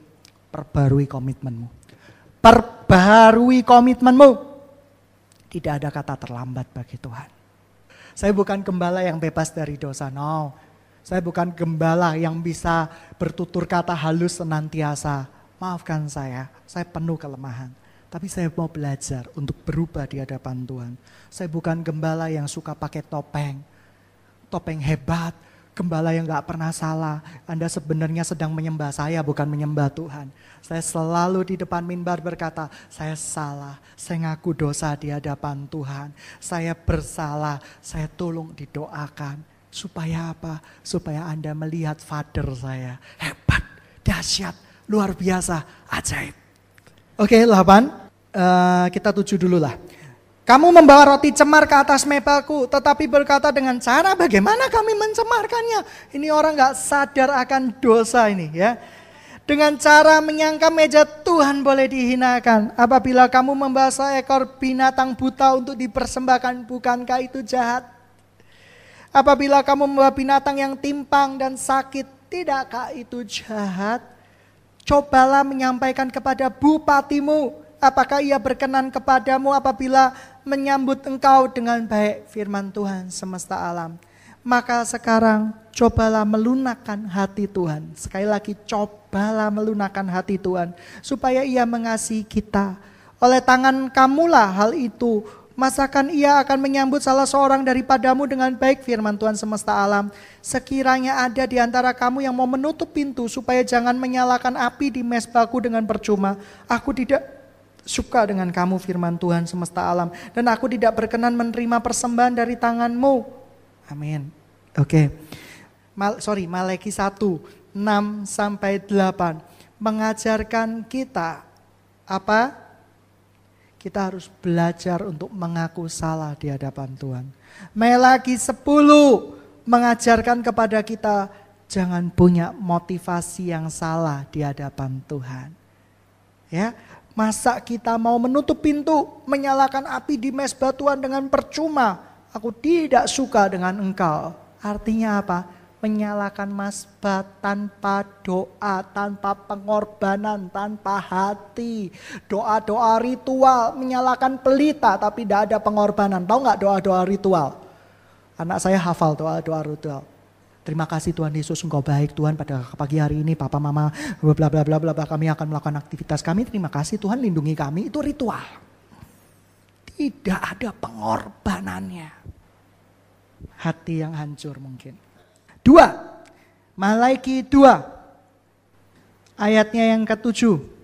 perbarui komitmenmu. Perbarui komitmenmu. Tidak ada kata terlambat bagi Tuhan. Saya bukan gembala yang bebas dari dosa, no. Saya bukan gembala yang bisa bertutur kata halus senantiasa maafkan saya, saya penuh kelemahan. Tapi saya mau belajar untuk berubah di hadapan Tuhan. Saya bukan gembala yang suka pakai topeng. Topeng hebat, gembala yang gak pernah salah. Anda sebenarnya sedang menyembah saya, bukan menyembah Tuhan. Saya selalu di depan mimbar berkata, saya salah, saya ngaku dosa di hadapan Tuhan. Saya bersalah, saya tolong didoakan. Supaya apa? Supaya Anda melihat Father saya. Hebat, dahsyat, luar biasa, ajaib. Oke, okay, 8. Uh, kita tuju dulu lah. Kamu membawa roti cemar ke atas mebaku, tetapi berkata dengan cara bagaimana kami mencemarkannya. Ini orang nggak sadar akan dosa ini ya. Dengan cara menyangka meja Tuhan boleh dihinakan. Apabila kamu membawa seekor binatang buta untuk dipersembahkan, bukankah itu jahat? Apabila kamu membawa binatang yang timpang dan sakit, tidakkah itu jahat? Cobalah menyampaikan kepada bupatimu apakah ia berkenan kepadamu apabila menyambut engkau dengan baik firman Tuhan semesta alam. Maka sekarang cobalah melunakkan hati Tuhan. Sekali lagi cobalah melunakkan hati Tuhan supaya ia mengasihi kita. Oleh tangan kamulah hal itu Masakan ia akan menyambut salah seorang daripadamu dengan baik firman Tuhan semesta alam. Sekiranya ada di antara kamu yang mau menutup pintu supaya jangan menyalakan api di mesbahku dengan percuma. Aku tidak suka dengan kamu firman Tuhan semesta alam. Dan aku tidak berkenan menerima persembahan dari tanganmu. Amin. Oke. Okay. Mal, sorry, Maleki 1, 6 sampai 8. Mengajarkan kita apa? kita harus belajar untuk mengaku salah di hadapan Tuhan. Melaki 10 mengajarkan kepada kita jangan punya motivasi yang salah di hadapan Tuhan. Ya, masa kita mau menutup pintu, menyalakan api di mesbah Tuhan dengan percuma. Aku tidak suka dengan engkau. Artinya apa? menyalakan masbah tanpa doa, tanpa pengorbanan, tanpa hati. Doa-doa ritual menyalakan pelita tapi tidak ada pengorbanan. Tahu nggak doa-doa ritual? Anak saya hafal doa-doa ritual. Terima kasih Tuhan Yesus engkau baik Tuhan pada pagi hari ini Papa Mama bla bla bla bla bla kami akan melakukan aktivitas kami terima kasih Tuhan lindungi kami itu ritual. Tidak ada pengorbanannya. Hati yang hancur mungkin. 2. Malaiki 2. Ayatnya yang ketujuh.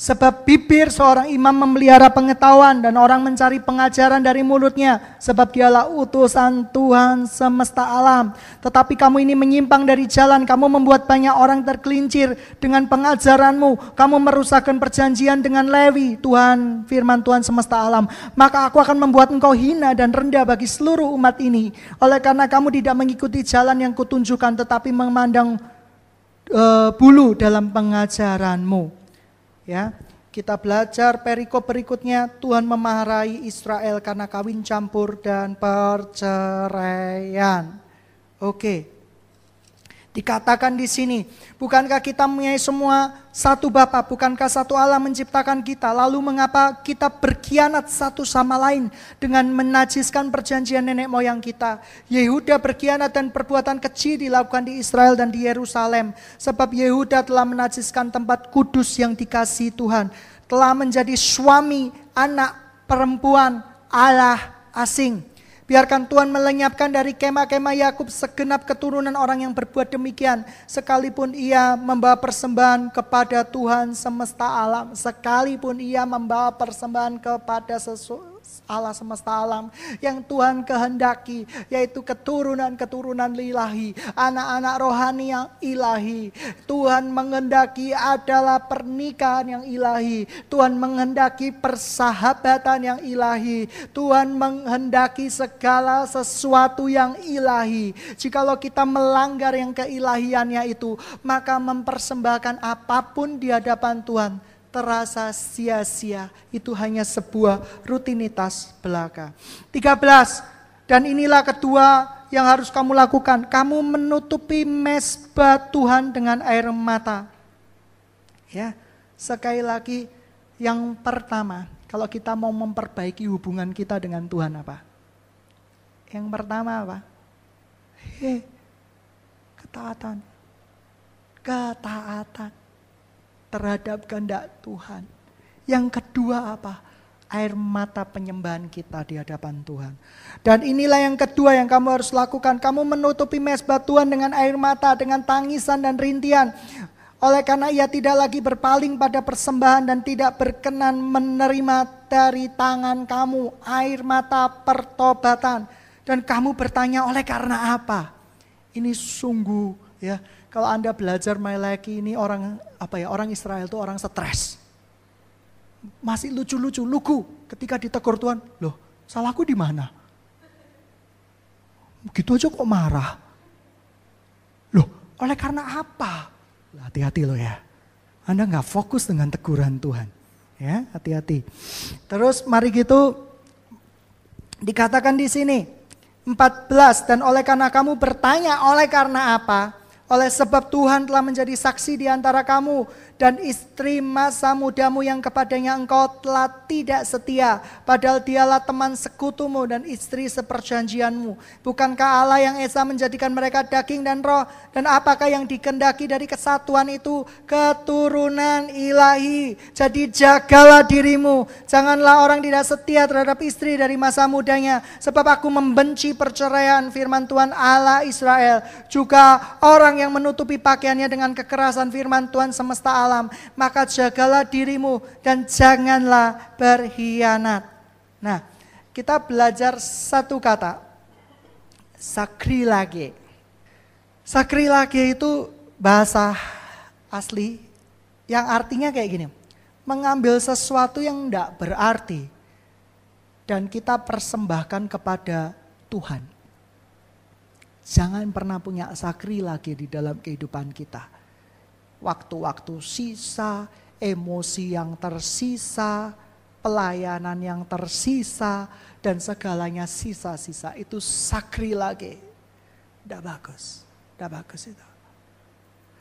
Sebab bibir seorang imam memelihara pengetahuan dan orang mencari pengajaran dari mulutnya. Sebab dialah utusan Tuhan semesta alam. Tetapi kamu ini menyimpang dari jalan. Kamu membuat banyak orang terkelincir dengan pengajaranmu. Kamu merusakkan perjanjian dengan Lewi. Tuhan, firman Tuhan semesta alam. Maka aku akan membuat engkau hina dan rendah bagi seluruh umat ini. Oleh karena kamu tidak mengikuti jalan yang kutunjukkan tetapi memandang uh, bulu dalam pengajaranmu. Ya, kita belajar perikop berikutnya Tuhan memarahi Israel karena kawin campur dan perceraian. Oke. Dikatakan di sini, bukankah kita mempunyai semua satu Bapa, bukankah satu Allah menciptakan kita? Lalu mengapa kita berkhianat satu sama lain dengan menajiskan perjanjian nenek moyang kita? Yehuda berkhianat dan perbuatan kecil dilakukan di Israel dan di Yerusalem, sebab Yehuda telah menajiskan tempat kudus yang dikasih Tuhan, telah menjadi suami anak perempuan Allah asing. Biarkan Tuhan melenyapkan dari kema-kema Yakub segenap keturunan orang yang berbuat demikian. Sekalipun ia membawa persembahan kepada Tuhan semesta alam. Sekalipun ia membawa persembahan kepada sesu Allah semesta alam yang Tuhan kehendaki yaitu keturunan-keturunan ilahi, anak-anak rohani yang ilahi. Tuhan menghendaki adalah pernikahan yang ilahi, Tuhan menghendaki persahabatan yang ilahi, Tuhan menghendaki segala sesuatu yang ilahi. Jikalau kita melanggar yang keilahiannya itu, maka mempersembahkan apapun di hadapan Tuhan terasa sia-sia. Itu hanya sebuah rutinitas belaka. 13. Dan inilah kedua yang harus kamu lakukan. Kamu menutupi mesbah Tuhan dengan air mata. Ya, sekali lagi yang pertama, kalau kita mau memperbaiki hubungan kita dengan Tuhan apa? Yang pertama apa? Hei, ketaatan. Ketaatan terhadap ganda Tuhan. Yang kedua apa? Air mata penyembahan kita di hadapan Tuhan. Dan inilah yang kedua yang kamu harus lakukan. Kamu menutupi mesbah Tuhan dengan air mata, dengan tangisan dan rintian. Oleh karena ia tidak lagi berpaling pada persembahan dan tidak berkenan menerima dari tangan kamu air mata pertobatan. Dan kamu bertanya oleh karena apa? Ini sungguh ya. Kalau Anda belajar Malaki ini orang apa ya orang Israel itu orang stres. Masih lucu-lucu, lugu ketika ditegur Tuhan. Loh, salahku di mana? Gitu aja kok marah. Loh, oleh karena apa? Hati-hati loh ya. Anda nggak fokus dengan teguran Tuhan. Ya, hati-hati. Terus mari gitu dikatakan di sini 14 dan oleh karena kamu bertanya oleh karena apa? Oleh sebab Tuhan telah menjadi saksi di antara kamu dan istri masa mudamu yang kepadanya engkau telah tidak setia, padahal dialah teman sekutumu dan istri seperjanjianmu. Bukankah Allah yang Esa menjadikan mereka daging dan roh? Dan apakah yang dikendaki dari kesatuan itu? Keturunan ilahi. Jadi jagalah dirimu. Janganlah orang tidak setia terhadap istri dari masa mudanya. Sebab aku membenci perceraian firman Tuhan Allah Israel. Juga orang yang menutupi pakaiannya dengan kekerasan firman Tuhan semesta Allah malam, maka jagalah dirimu dan janganlah berkhianat. Nah, kita belajar satu kata, sakrilage. Sakrilage itu bahasa asli yang artinya kayak gini, mengambil sesuatu yang tidak berarti dan kita persembahkan kepada Tuhan. Jangan pernah punya sakri lagi di dalam kehidupan kita waktu-waktu sisa, emosi yang tersisa, pelayanan yang tersisa, dan segalanya sisa-sisa itu sakri lagi. Tidak bagus, tidak bagus itu.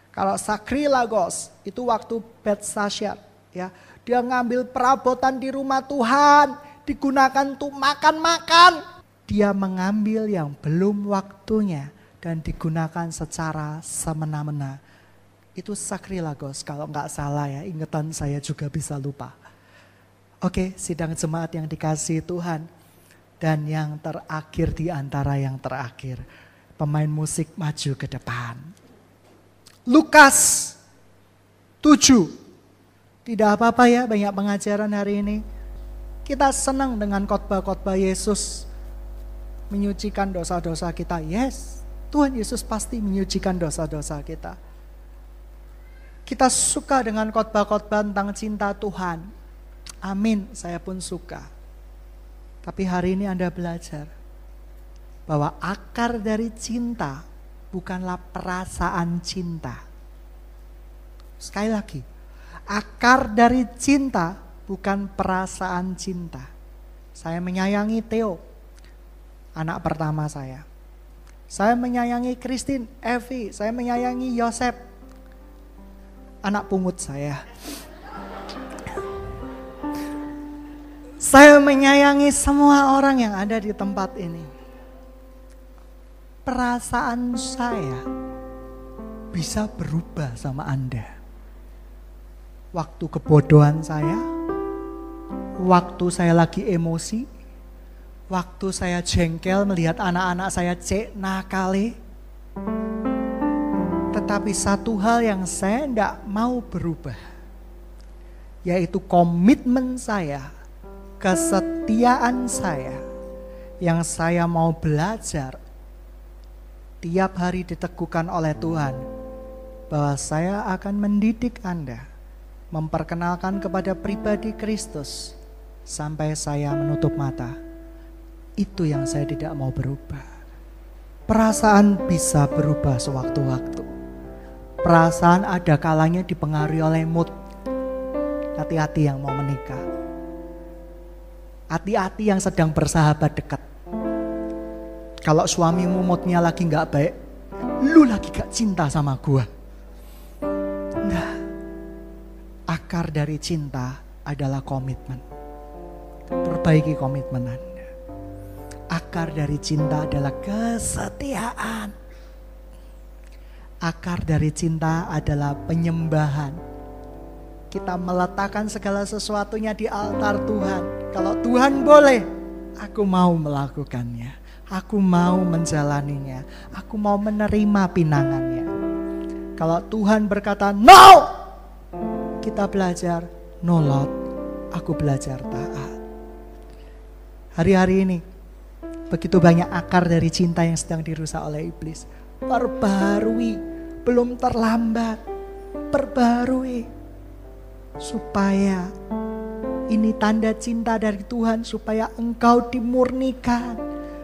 Kalau sakri lagos itu waktu sasyat, ya dia ngambil perabotan di rumah Tuhan, digunakan untuk makan-makan. Dia mengambil yang belum waktunya dan digunakan secara semena-mena itu sakrilagos kalau nggak salah ya ingetan saya juga bisa lupa. Oke sidang jemaat yang dikasih Tuhan dan yang terakhir di antara yang terakhir pemain musik maju ke depan. Lukas 7 tidak apa-apa ya banyak pengajaran hari ini. Kita senang dengan khotbah-khotbah Yesus menyucikan dosa-dosa kita. Yes, Tuhan Yesus pasti menyucikan dosa-dosa kita kita suka dengan khotbah-khotbah tentang cinta Tuhan. Amin, saya pun suka. Tapi hari ini Anda belajar bahwa akar dari cinta bukanlah perasaan cinta. Sekali lagi, akar dari cinta bukan perasaan cinta. Saya menyayangi Theo, anak pertama saya. Saya menyayangi Christine, Evi, saya menyayangi Yosep, anak pungut saya. Saya menyayangi semua orang yang ada di tempat ini. Perasaan saya bisa berubah sama Anda. Waktu kebodohan saya, waktu saya lagi emosi, waktu saya jengkel melihat anak-anak saya cek nakali, tetapi satu hal yang saya tidak mau berubah, yaitu komitmen saya, kesetiaan saya, yang saya mau belajar tiap hari diteguhkan oleh Tuhan bahwa saya akan mendidik Anda, memperkenalkan kepada pribadi Kristus sampai saya menutup mata. Itu yang saya tidak mau berubah perasaan bisa berubah sewaktu-waktu. Perasaan ada kalanya dipengaruhi oleh mood. Hati-hati yang mau menikah. Hati-hati yang sedang bersahabat dekat. Kalau suamimu moodnya lagi nggak baik, lu lagi gak cinta sama gua. Nah, akar dari cinta adalah komitmen. Perbaiki komitmen Anda. Akar dari cinta adalah kesetiaan akar dari cinta adalah penyembahan. Kita meletakkan segala sesuatunya di altar Tuhan. Kalau Tuhan boleh, aku mau melakukannya. Aku mau menjalaninya. Aku mau menerima pinangannya. Kalau Tuhan berkata, "No!" Kita belajar, "No Lord, aku belajar taat." Hari-hari ini begitu banyak akar dari cinta yang sedang dirusak oleh iblis. Perbarui belum terlambat. Perbarui supaya ini tanda cinta dari Tuhan supaya engkau dimurnikan,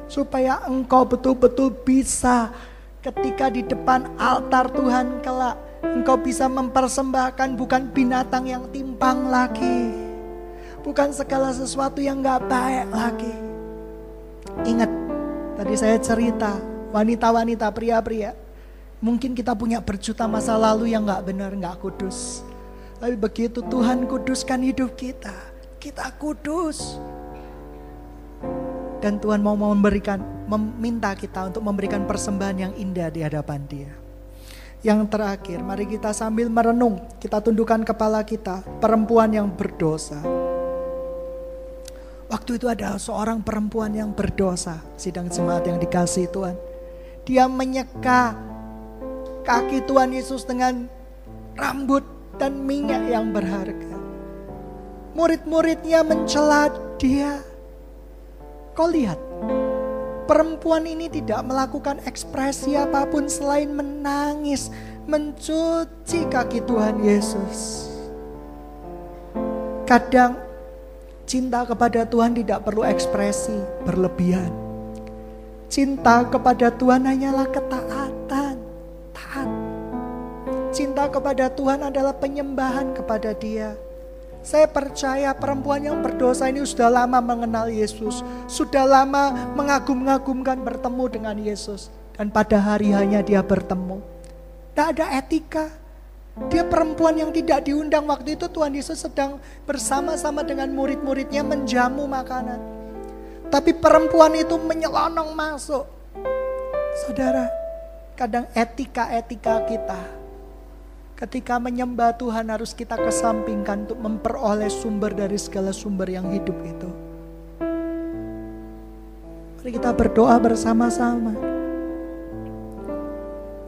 supaya engkau betul-betul bisa ketika di depan altar Tuhan kelak engkau bisa mempersembahkan bukan binatang yang timpang lagi. Bukan segala sesuatu yang gak baik lagi. Ingat, tadi saya cerita wanita-wanita, pria-pria Mungkin kita punya berjuta masa lalu yang gak benar, gak kudus. Tapi begitu Tuhan kuduskan hidup kita, kita kudus. Dan Tuhan mau memberikan, meminta kita untuk memberikan persembahan yang indah di hadapan Dia. Yang terakhir, mari kita sambil merenung, kita tundukkan kepala kita, perempuan yang berdosa. Waktu itu ada seorang perempuan yang berdosa, sidang jemaat yang dikasih Tuhan. Dia menyeka kaki Tuhan Yesus dengan rambut dan minyak yang berharga. Murid-muridnya mencela dia. Kau lihat, perempuan ini tidak melakukan ekspresi apapun selain menangis, mencuci kaki Tuhan Yesus. Kadang cinta kepada Tuhan tidak perlu ekspresi berlebihan. Cinta kepada Tuhan hanyalah ketaatan cinta kepada Tuhan adalah penyembahan kepada Dia. Saya percaya perempuan yang berdosa ini sudah lama mengenal Yesus, sudah lama mengagum-agumkan bertemu dengan Yesus, dan pada hari hanya dia bertemu. Tidak ada etika, dia perempuan yang tidak diundang waktu itu Tuhan Yesus sedang bersama-sama dengan murid-muridnya menjamu makanan. Tapi perempuan itu menyelonong masuk. Saudara, kadang etika-etika kita Ketika menyembah Tuhan harus kita kesampingkan untuk memperoleh sumber dari segala sumber yang hidup itu. Mari kita berdoa bersama-sama.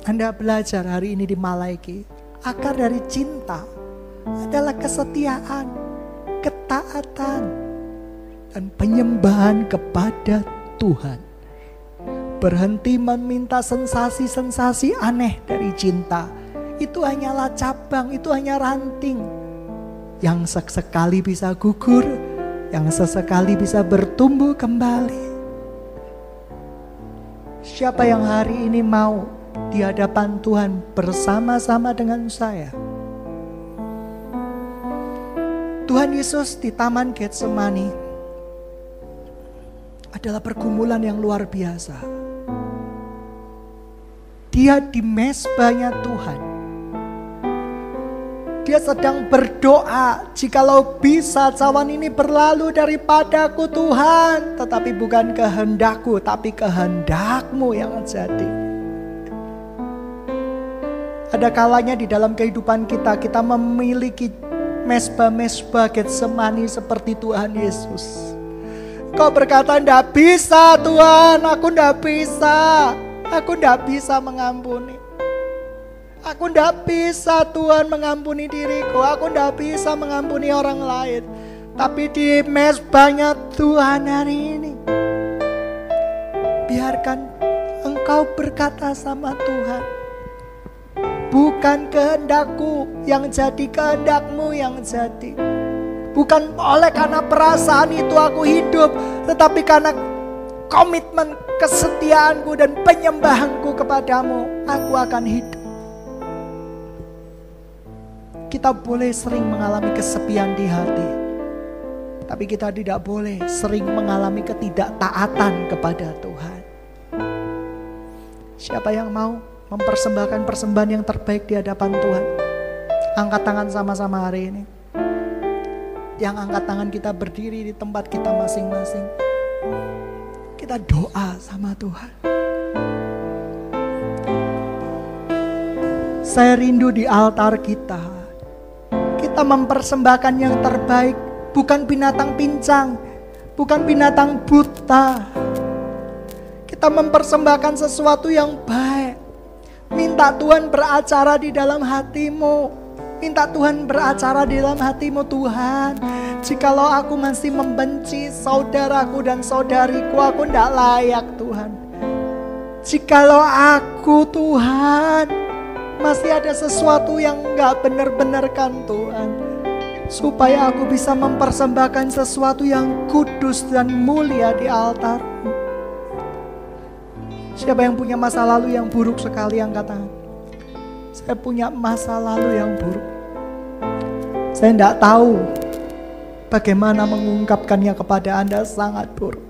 Anda belajar hari ini di Malaiki. Akar dari cinta adalah kesetiaan, ketaatan, dan penyembahan kepada Tuhan. Berhenti meminta sensasi-sensasi aneh dari cinta itu hanyalah cabang, itu hanya ranting. Yang sesekali bisa gugur, yang sesekali bisa bertumbuh kembali. Siapa yang hari ini mau di hadapan Tuhan bersama-sama dengan saya? Tuhan Yesus di Taman Getsemani adalah pergumulan yang luar biasa. Dia di mesbahnya Tuhan dia sedang berdoa, "Jikalau bisa cawan ini berlalu daripadaku Tuhan, tetapi bukan kehendakku, tapi kehendakmu yang jadi." Ada kalanya di dalam kehidupan kita, kita memiliki mesbah-mesbah Getsemani seperti Tuhan Yesus. Kau berkata, ndak bisa Tuhan, aku ndak bisa, aku ndak bisa mengampuni. Aku ndak bisa Tuhan mengampuni diriku, aku ndak bisa mengampuni orang lain. Tapi di mes banyak Tuhan hari ini, biarkan engkau berkata sama Tuhan. Bukan kehendakku yang jadi, kehendakmu yang jadi. Bukan oleh karena perasaan itu aku hidup, tetapi karena komitmen kesetiaanku dan penyembahanku kepadamu, aku akan hidup kita boleh sering mengalami kesepian di hati. Tapi kita tidak boleh sering mengalami ketidaktaatan kepada Tuhan. Siapa yang mau mempersembahkan persembahan yang terbaik di hadapan Tuhan? Angkat tangan sama-sama hari ini. Yang angkat tangan kita berdiri di tempat kita masing-masing. Kita doa sama Tuhan. Saya rindu di altar kita kita mempersembahkan yang terbaik, bukan binatang pincang, bukan binatang buta. Kita mempersembahkan sesuatu yang baik. Minta Tuhan beracara di dalam hatimu. Minta Tuhan beracara di dalam hatimu Tuhan. Jikalau aku masih membenci saudaraku dan saudariku, aku tidak layak Tuhan. Jikalau aku Tuhan masih ada sesuatu yang nggak benar-benarkan Tuhan. Supaya aku bisa mempersembahkan sesuatu yang kudus dan mulia di altar. Siapa yang punya masa lalu yang buruk sekali yang kata Saya punya masa lalu yang buruk. Saya tidak tahu bagaimana mengungkapkannya kepada Anda sangat buruk.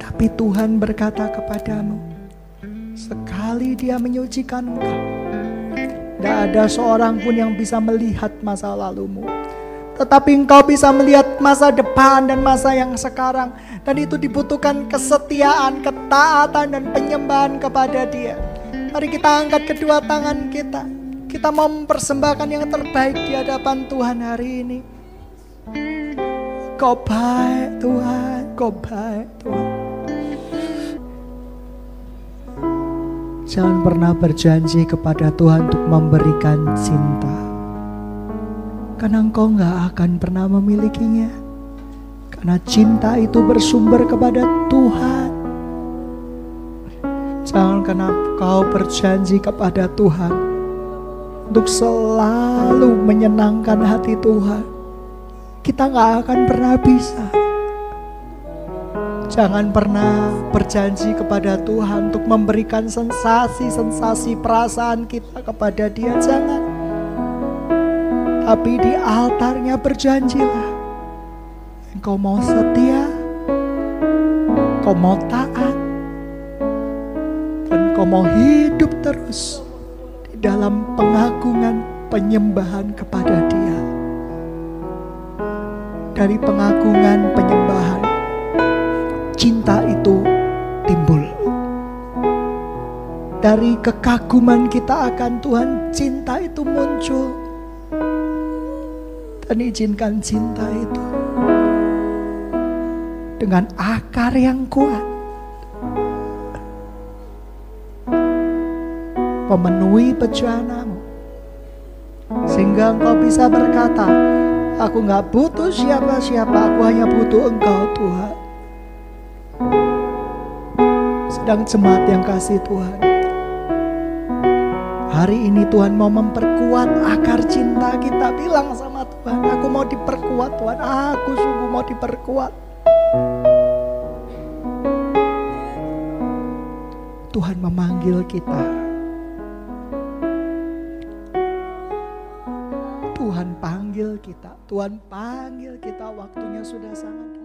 Tapi Tuhan berkata kepadamu, Sekali dia menyucikan engkau. Tidak ada seorang pun yang bisa melihat masa lalumu. Tetapi engkau bisa melihat masa depan dan masa yang sekarang. Dan itu dibutuhkan kesetiaan, ketaatan, dan penyembahan kepada dia. Mari kita angkat kedua tangan kita. Kita mau mempersembahkan yang terbaik di hadapan Tuhan hari ini. Kau baik Tuhan, kau baik Tuhan. Jangan pernah berjanji kepada Tuhan untuk memberikan cinta. Karena engkau gak akan pernah memilikinya. Karena cinta itu bersumber kepada Tuhan. Jangan karena kau berjanji kepada Tuhan untuk selalu menyenangkan hati Tuhan. Kita gak akan pernah bisa Jangan pernah berjanji kepada Tuhan untuk memberikan sensasi-sensasi perasaan kita kepada Dia. Jangan. Tapi di altarnya berjanjilah. Engkau mau setia, engkau mau taat, dan engkau mau hidup terus di dalam pengagungan penyembahan kepada Dia. Dari pengagungan penyembahan cinta itu timbul. Dari kekaguman kita akan Tuhan, cinta itu muncul. Dan izinkan cinta itu dengan akar yang kuat. memenuhi pejuanamu. Sehingga engkau bisa berkata, aku nggak butuh siapa-siapa, aku hanya butuh engkau Tuhan sedang jemaat yang kasih Tuhan. Hari ini Tuhan mau memperkuat akar cinta kita. Bilang sama Tuhan, aku mau diperkuat Tuhan. Aku sungguh mau diperkuat. Tuhan memanggil kita. Tuhan panggil kita. Tuhan panggil kita waktunya sudah sangat